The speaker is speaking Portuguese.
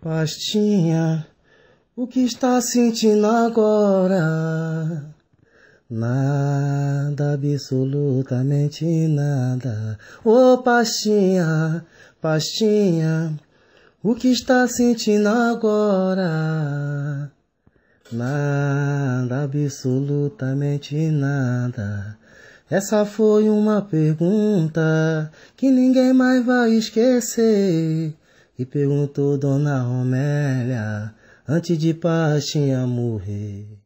Pastinha, o que está sentindo agora? Nada, absolutamente nada. Ô oh, Pastinha, Pastinha, o que está sentindo agora? Nada, absolutamente nada. Essa foi uma pergunta que ninguém mais vai esquecer e perguntou Dona Romélia antes de Pachinha morrer.